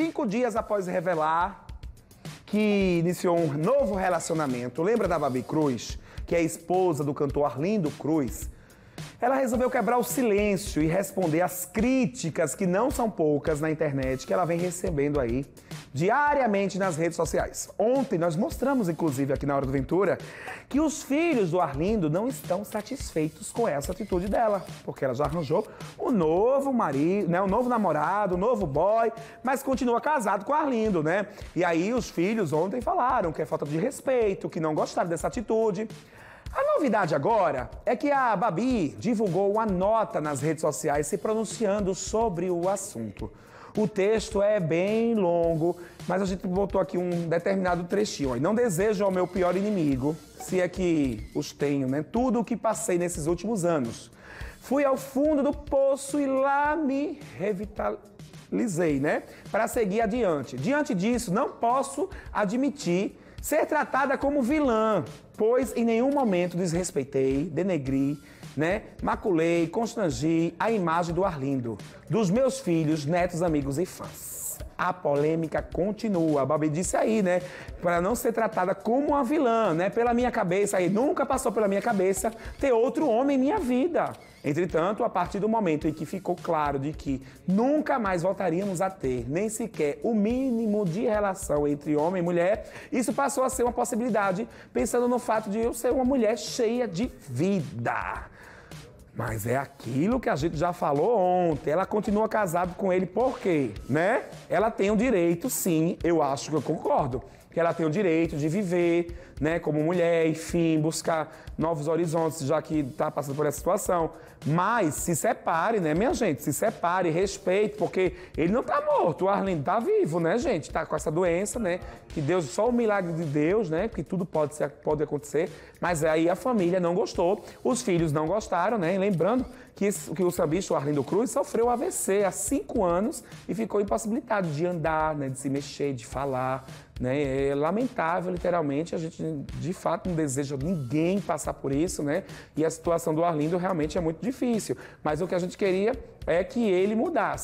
cinco dias após revelar que iniciou um novo relacionamento, lembra da Babi Cruz, que é esposa do cantor Arlindo Cruz, ela resolveu quebrar o silêncio e responder às críticas, que não são poucas, na internet, que ela vem recebendo aí diariamente nas redes sociais. Ontem nós mostramos, inclusive, aqui na Hora do Ventura, que os filhos do Arlindo não estão satisfeitos com essa atitude dela, porque ela já arranjou um novo marido, né, um novo namorado, um novo boy, mas continua casado com o Arlindo, né? E aí os filhos ontem falaram que é falta de respeito, que não gostaram dessa atitude novidade agora é que a Babi divulgou uma nota nas redes sociais se pronunciando sobre o assunto. O texto é bem longo, mas a gente botou aqui um determinado trechinho. Não desejo ao meu pior inimigo, se é que os tenho, né? Tudo o que passei nesses últimos anos. Fui ao fundo do poço e lá me revitalizei, né? Para seguir adiante. Diante disso, não posso admitir ser tratada como vilã, pois em nenhum momento desrespeitei, denegri, né, maculei, constrangi a imagem do Arlindo, dos meus filhos, netos, amigos e fãs. A polêmica continua. A Babi disse aí, né? Para não ser tratada como uma vilã, né? Pela minha cabeça aí, nunca passou pela minha cabeça ter outro homem em minha vida. Entretanto, a partir do momento em que ficou claro de que nunca mais voltaríamos a ter nem sequer o mínimo de relação entre homem e mulher, isso passou a ser uma possibilidade, pensando no fato de eu ser uma mulher cheia de vida. Mas é aquilo que a gente já falou ontem. Ela continua casada com ele por quê? Né? Ela tem o direito, sim, eu acho que eu concordo, que ela tem o direito de viver, né, como mulher, enfim, buscar novos horizontes, já que está passando por essa situação. Mas se separe, né, minha gente? Se separe, respeite, porque ele não está morto, o Arlindo está vivo, né, gente? Está com essa doença, né? Que Deus, só o milagre de Deus, né? Que tudo pode, ser, pode acontecer. Mas aí a família não gostou, os filhos não gostaram, né? Lembrando que, o que o sambista, o Arlindo Cruz, sofreu AVC há cinco anos e ficou impossibilitado de andar, né, de se mexer, de falar. Né? É lamentável, literalmente. A gente, de fato, não deseja ninguém passar por isso, né? E a situação do Arlindo realmente é muito difícil. Mas o que a gente queria é que ele mudasse.